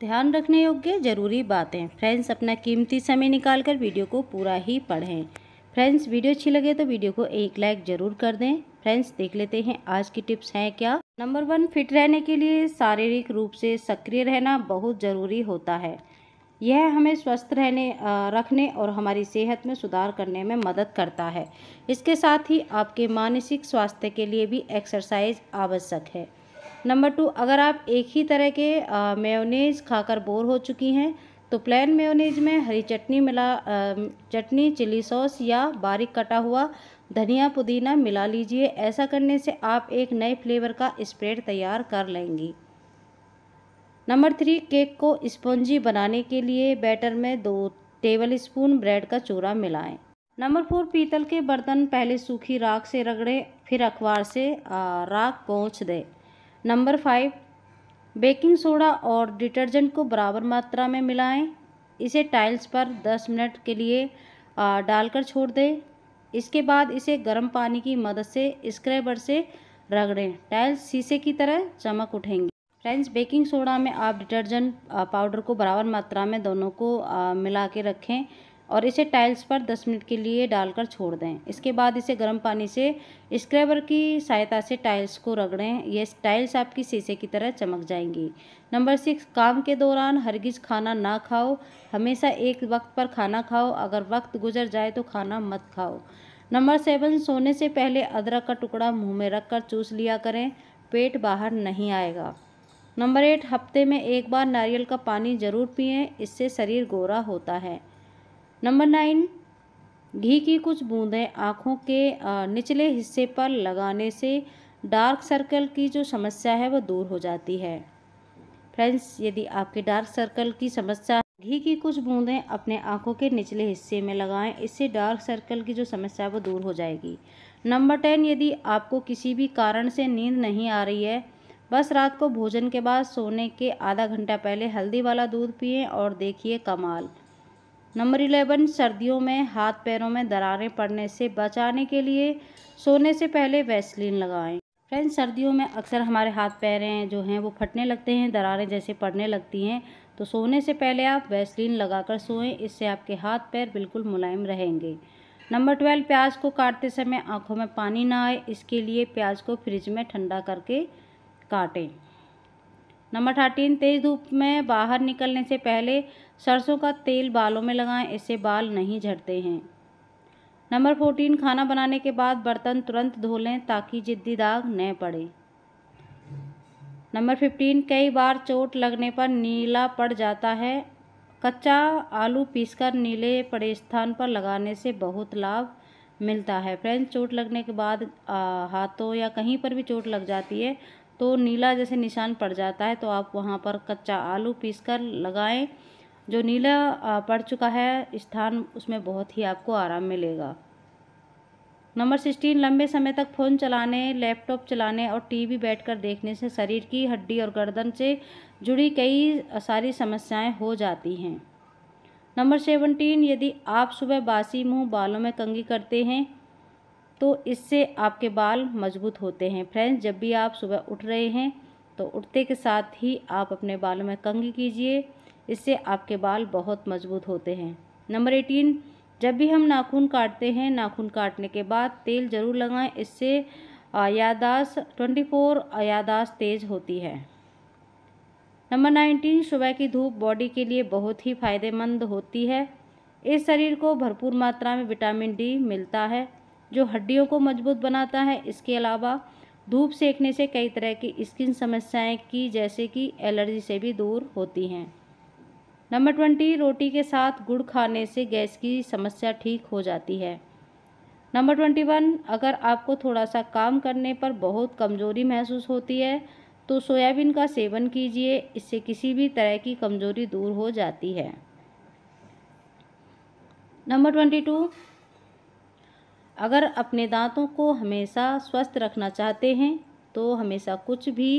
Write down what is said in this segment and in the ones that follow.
ध्यान रखने योग्य ज़रूरी बातें फ्रेंड्स अपना कीमती समय निकालकर वीडियो को पूरा ही पढ़ें फ्रेंड्स वीडियो अच्छी लगे तो वीडियो को एक लाइक ज़रूर कर दें फ्रेंड्स देख लेते हैं आज की टिप्स हैं क्या नंबर वन फिट रहने के लिए शारीरिक रूप से सक्रिय रहना बहुत ज़रूरी होता है यह हमें स्वस्थ रहने रखने और हमारी सेहत में सुधार करने में मदद करता है इसके साथ ही आपके मानसिक स्वास्थ्य के लिए भी एक्सरसाइज आवश्यक है नंबर टू अगर आप एक ही तरह के मेयोनीज खाकर बोर हो चुकी हैं तो प्लेन मेयोनीज में हरी चटनी मिला चटनी चिली सॉस या बारीक कटा हुआ धनिया पुदीना मिला लीजिए ऐसा करने से आप एक नए फ्लेवर का स्प्रेड तैयार कर लेंगी नंबर थ्री केक को स्पंजी बनाने के लिए बैटर में दो टेबल स्पून ब्रेड का चूरा मिलाएं नंबर फोर पीतल के बर्तन पहले सूखी राख से रगड़ें फिर अखबार से राख पहुँच दें नंबर फाइव बेकिंग सोडा और डिटर्जेंट को बराबर मात्रा में मिलाएं इसे टाइल्स पर 10 मिनट के लिए डालकर छोड़ दें इसके बाद इसे गर्म पानी की मदद से स्क्रैबर से रगड़ें टाइल्स शीशे की तरह चमक उठेंगे फ्रेंड्स बेकिंग सोडा में आप डिटर्जेंट पाउडर को बराबर मात्रा में दोनों को मिला के रखें और इसे टाइल्स पर 10 मिनट के लिए डालकर छोड़ दें इसके बाद इसे गर्म पानी से स्क्रैबर की सहायता से टाइल्स को रगड़ें ये टाइल्स आपकी शीशे की तरह चमक जाएंगी नंबर सिक्स काम के दौरान हरगिज खाना ना खाओ हमेशा एक वक्त पर खाना खाओ अगर वक्त गुजर जाए तो खाना मत खाओ नंबर सेवन सोने से पहले अदरक का टुकड़ा मुँह में कर चूस लिया करें पेट बाहर नहीं आएगा नंबर एट हफ्ते में एक बार नारियल का पानी ज़रूर पिएं इससे शरीर गोरा होता है नंबर नाइन घी की कुछ बूंदें आँखों के निचले हिस्से पर लगाने से डार्क सर्कल की जो समस्या है वो दूर हो जाती है फ्रेंड्स यदि आपके डार्क सर्कल की समस्या घी की कुछ बूंदें अपने आँखों के निचले हिस्से में लगाएं इससे डार्क सर्कल की जो समस्या है वो दूर हो जाएगी नंबर टेन यदि आपको किसी भी कारण से नींद नहीं आ रही है बस रात को भोजन के बाद सोने के आधा घंटा पहले हल्दी वाला दूध पिए और देखिए कमाल नंबर इलेवन सर्दियों में हाथ पैरों में दरारें पड़ने से बचाने के लिए सोने से पहले वैसलीन लगाएं फ्रेंड्स सर्दियों में अक्सर हमारे हाथ पैरें जो हैं वो फटने लगते हैं दरारें जैसे पड़ने लगती हैं तो सोने से पहले आप वैसलीन लगाकर सोएं इससे आपके हाथ पैर बिल्कुल मुलायम रहेंगे नंबर ट्वेल्व प्याज को काटते समय आँखों में पानी ना आए इसके लिए प्याज को फ्रिज में ठंडा करके काटें नंबर थर्टीन तेज़ धूप में बाहर निकलने से पहले सरसों का तेल बालों में लगाएं इससे बाल नहीं झड़ते हैं नंबर फोर्टीन खाना बनाने के बाद बर्तन तुरंत धो लें ताकि जिद्दी दाग न पड़े नंबर फिफ्टीन कई बार चोट लगने पर नीला पड़ जाता है कच्चा आलू पीसकर नीले पड़े स्थान पर लगाने से बहुत लाभ मिलता है फ्रेंड्स चोट लगने के बाद हाथों या कहीं पर भी चोट लग जाती है तो नीला जैसे निशान पड़ जाता है तो आप वहाँ पर कच्चा आलू पीस कर लगाएँ जो नीला पड़ चुका है स्थान उसमें बहुत ही आपको आराम मिलेगा नंबर सिक्सटीन लंबे समय तक फ़ोन चलाने लैपटॉप चलाने और टीवी बैठकर देखने से शरीर की हड्डी और गर्दन से जुड़ी कई सारी समस्याएं हो जाती हैं नंबर सेवनटीन यदि आप सुबह बासी मुंह बालों में कंगी करते हैं तो इससे आपके बाल मजबूत होते हैं फ्रेंड्स जब भी आप सुबह उठ रहे हैं तो उठते के साथ ही आप अपने बालों में कंगी कीजिए इससे आपके बाल बहुत मजबूत होते हैं नंबर एटीन जब भी हम नाखून काटते हैं नाखून काटने के बाद तेल ज़रूर लगाएं इससे यादाश्त ट्वेंटी फोर यादाश्त तेज़ होती है नंबर नाइनटीन सुबह की धूप बॉडी के लिए बहुत ही फ़ायदेमंद होती है इस शरीर को भरपूर मात्रा में विटामिन डी मिलता है जो हड्डियों को मजबूत बनाता है इसके अलावा धूप सेकने से कई तरह की स्किन समस्याएं की जैसे कि एलर्जी से भी दूर होती हैं नंबर ट्वेंटी रोटी के साथ गुड़ खाने से गैस की समस्या ठीक हो जाती है नंबर ट्वेंटी वन अगर आपको थोड़ा सा काम करने पर बहुत कमज़ोरी महसूस होती है तो सोयाबीन का सेवन कीजिए इससे किसी भी तरह की कमज़ोरी दूर हो जाती है नंबर ट्वेंटी टू अगर अपने दांतों को हमेशा स्वस्थ रखना चाहते हैं तो हमेशा कुछ भी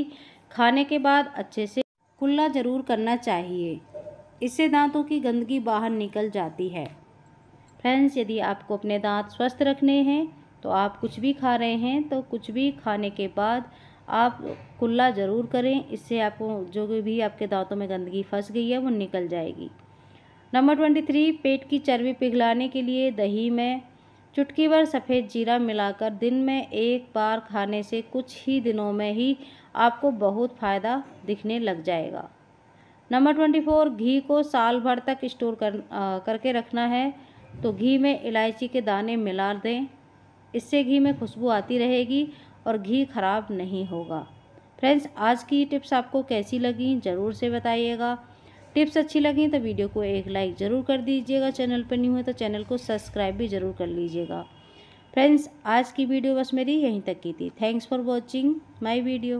खाने के बाद अच्छे से कुल्ला ज़रूर करना चाहिए इससे दांतों की गंदगी बाहर निकल जाती है फ्रेंड्स यदि आपको अपने दांत स्वस्थ रखने हैं तो आप कुछ भी खा रहे हैं तो कुछ भी खाने के बाद आप कुल्ला ज़रूर करें इससे आपको जो भी आपके दांतों में गंदगी फंस गई है वो निकल जाएगी नंबर ट्वेंटी थ्री पेट की चर्बी पिघलाने के लिए दही में चुटकी भर सफ़ेद जीरा मिलाकर दिन में एक बार खाने से कुछ ही दिनों में ही आपको बहुत फ़ायदा दिखने लग जाएगा नंबर ट्वेंटी फोर घी को साल भर तक स्टोर कर आ, करके रखना है तो घी में इलायची के दाने मिला दें इससे घी में खुशबू आती रहेगी और घी ख़राब नहीं होगा फ्रेंड्स आज की टिप्स आपको कैसी लगी ज़रूर से बताइएगा टिप्स अच्छी लगें तो वीडियो को एक लाइक ज़रूर कर दीजिएगा चैनल पर नहीं हुए तो चैनल को सब्सक्राइब भी ज़रूर कर लीजिएगा फ्रेंड्स आज की वीडियो बस मेरी यहीं तक की थी thanks for watching my video